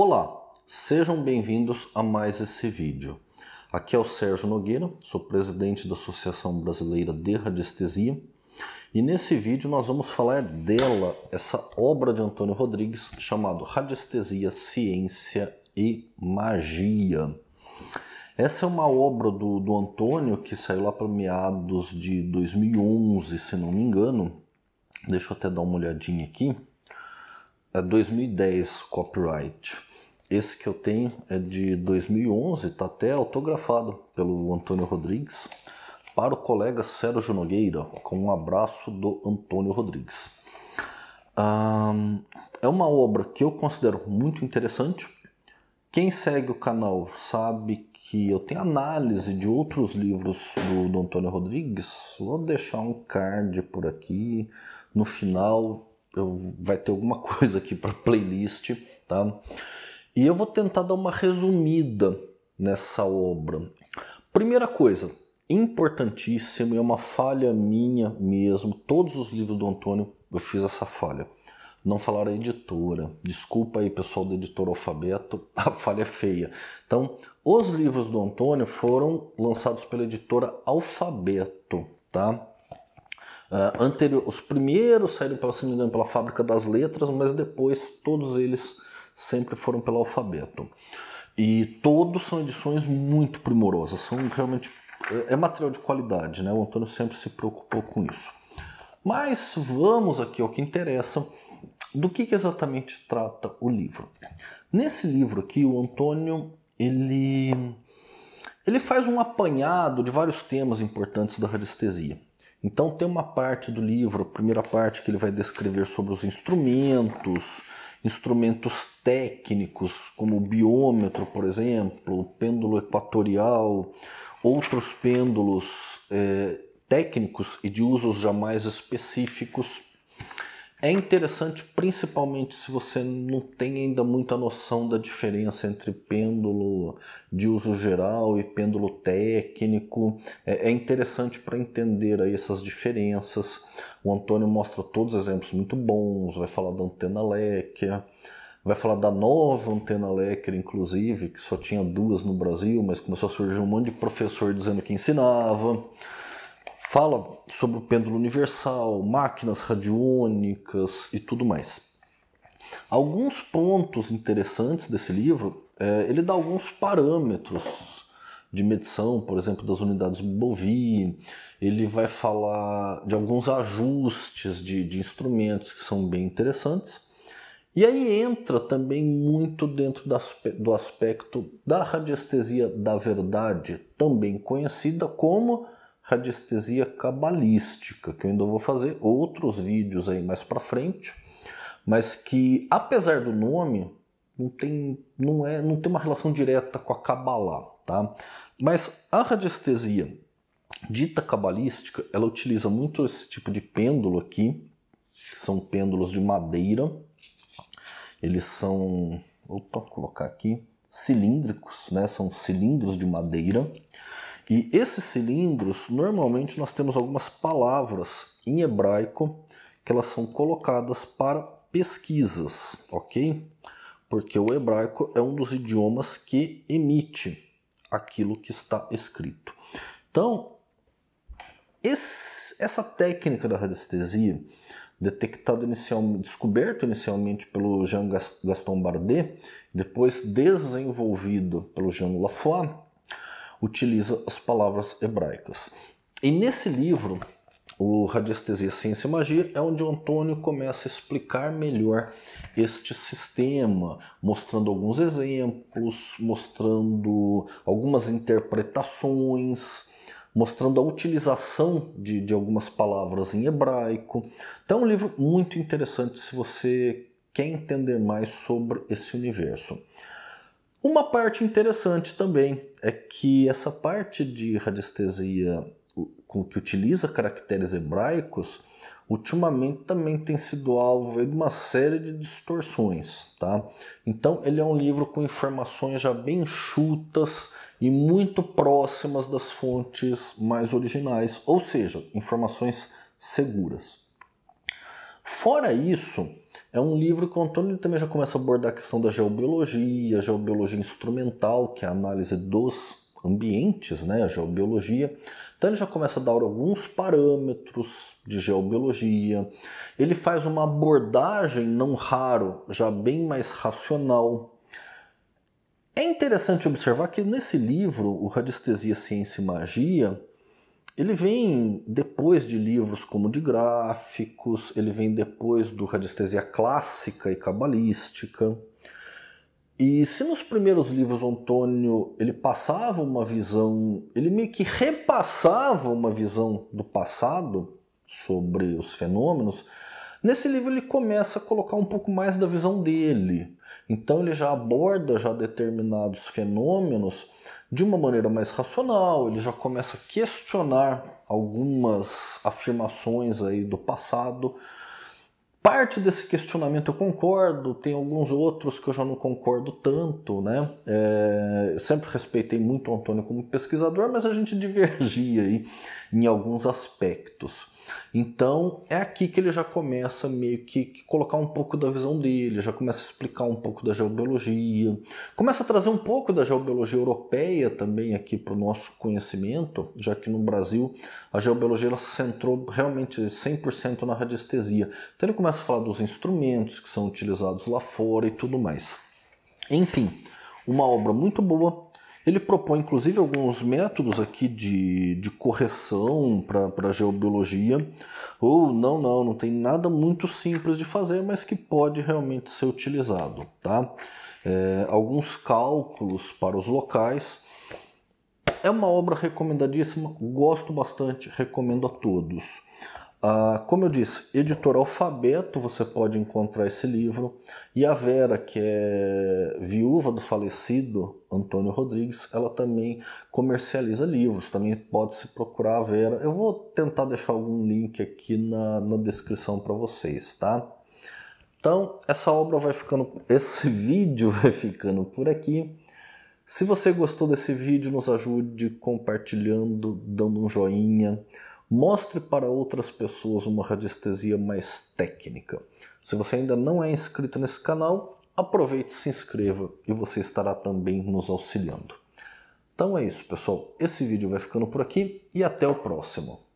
Olá, sejam bem-vindos a mais esse vídeo. Aqui é o Sérgio Nogueira, sou presidente da Associação Brasileira de Radiestesia e nesse vídeo nós vamos falar dela, essa obra de Antônio Rodrigues chamado Radiestesia, Ciência e Magia. Essa é uma obra do, do Antônio que saiu lá para meados de 2011, se não me engano. Deixa eu até dar uma olhadinha aqui. É 2010, copyright. Esse que eu tenho é de 2011, está até autografado pelo Antônio Rodrigues para o colega Sérgio Nogueira, com um abraço do Antônio Rodrigues. Um, é uma obra que eu considero muito interessante. Quem segue o canal sabe que eu tenho análise de outros livros do, do Antônio Rodrigues. Vou deixar um card por aqui. No final eu, vai ter alguma coisa aqui para playlist, tá? E eu vou tentar dar uma resumida nessa obra. Primeira coisa, importantíssimo é uma falha minha mesmo. Todos os livros do Antônio eu fiz essa falha. Não falar a editora. Desculpa aí, pessoal da editora Alfabeto, a falha é feia. Então, os livros do Antônio foram lançados pela editora Alfabeto, tá? Uh, anterior, os primeiros saíram, se não me engano, pela Fábrica das Letras, mas depois todos eles sempre foram pelo alfabeto. E todos são edições muito primorosas, são realmente é, é material de qualidade, né? O Antônio sempre se preocupou com isso. Mas vamos aqui ao que interessa. Do que, que exatamente trata o livro? Nesse livro aqui, o Antônio ele ele faz um apanhado de vários temas importantes da radiestesia. Então tem uma parte do livro, a primeira parte que ele vai descrever sobre os instrumentos, instrumentos técnicos, como o biômetro, por exemplo, o pêndulo equatorial, outros pêndulos é, técnicos e de usos jamais específicos é interessante principalmente se você não tem ainda muita noção da diferença entre pêndulo de uso geral e pêndulo técnico. É, é interessante para entender aí essas diferenças. O Antônio mostra todos os exemplos muito bons, vai falar da antena Lecker, vai falar da nova antena Lecker, inclusive, que só tinha duas no Brasil, mas começou a surgir um monte de professor dizendo que ensinava. Fala sobre o pêndulo universal, máquinas radiônicas e tudo mais. Alguns pontos interessantes desse livro, é, ele dá alguns parâmetros de medição, por exemplo, das unidades Bovi, ele vai falar de alguns ajustes de, de instrumentos que são bem interessantes. E aí entra também muito dentro do aspecto da radiestesia da verdade, também conhecida como radiestesia cabalística, que eu ainda vou fazer outros vídeos aí mais para frente, mas que apesar do nome não tem, não é, não tem uma relação direta com a cabalá, tá? Mas a radiestesia dita cabalística, ela utiliza muito esse tipo de pêndulo aqui, que são pêndulos de madeira. Eles são, opa, vou colocar aqui, cilíndricos, né? São cilindros de madeira. E esses cilindros, normalmente nós temos algumas palavras em hebraico que elas são colocadas para pesquisas, ok? Porque o hebraico é um dos idiomas que emite aquilo que está escrito. Então, esse, essa técnica da radiestesia, detectado inicial, descoberto inicialmente pelo Jean Gaston Bardet, depois desenvolvido pelo Jean Lafoy, utiliza as palavras hebraicas. E nesse livro, o Radiestesia, Ciência e Magia, é onde o Antônio começa a explicar melhor este sistema, mostrando alguns exemplos, mostrando algumas interpretações, mostrando a utilização de, de algumas palavras em hebraico. Então é um livro muito interessante se você quer entender mais sobre esse universo. Uma parte interessante também é que essa parte de radiestesia com que utiliza caracteres hebraicos, ultimamente também tem sido alvo de uma série de distorções, tá? Então ele é um livro com informações já bem chutas e muito próximas das fontes mais originais, ou seja, informações seguras. Fora isso, é um livro que o Antônio também já começa a abordar a questão da geobiologia, geobiologia instrumental, que é a análise dos ambientes, né, a geobiologia. Então ele já começa a dar alguns parâmetros de geobiologia. Ele faz uma abordagem não raro, já bem mais racional. É interessante observar que nesse livro, o Radiestesia, Ciência e Magia, ele vem depois de livros como de gráficos, ele vem depois do radiestesia clássica e cabalística. E se nos primeiros livros Antônio ele passava uma visão, ele meio que repassava uma visão do passado sobre os fenômenos, Nesse livro ele começa a colocar um pouco mais da visão dele. Então ele já aborda já determinados fenômenos de uma maneira mais racional, ele já começa a questionar algumas afirmações aí do passado. Parte desse questionamento eu concordo, tem alguns outros que eu já não concordo tanto, né? É, eu sempre respeitei muito o Antônio como pesquisador, mas a gente divergia aí em alguns aspectos. Então é aqui que ele já começa meio que, que, colocar um pouco da visão dele, já começa a explicar um pouco da geobiologia, começa a trazer um pouco da geobiologia europeia também aqui para o nosso conhecimento, já que no Brasil a geobiologia ela se centrou realmente 100% na radiestesia. Então ele começa a falar dos instrumentos que são utilizados lá fora e tudo mais. Enfim, uma obra muito boa, ele propõe, inclusive, alguns métodos aqui de, de correção para a geobiologia. Ou, não, não, não tem nada muito simples de fazer, mas que pode realmente ser utilizado. Tá? É, alguns cálculos para os locais. É uma obra recomendadíssima, gosto bastante, recomendo a todos. Ah, como eu disse, editor Alfabeto, você pode encontrar esse livro. E a Vera, que é viúva do falecido Antônio Rodrigues, ela também comercializa livros. Também pode se procurar a Vera. Eu vou tentar deixar algum link aqui na, na descrição para vocês, tá? Então, essa obra vai ficando, esse vídeo vai ficando por aqui. Se você gostou desse vídeo, nos ajude compartilhando, dando um joinha. Mostre para outras pessoas uma radiestesia mais técnica. Se você ainda não é inscrito nesse canal, aproveite e se inscreva e você estará também nos auxiliando. Então é isso, pessoal. Esse vídeo vai ficando por aqui e até o próximo.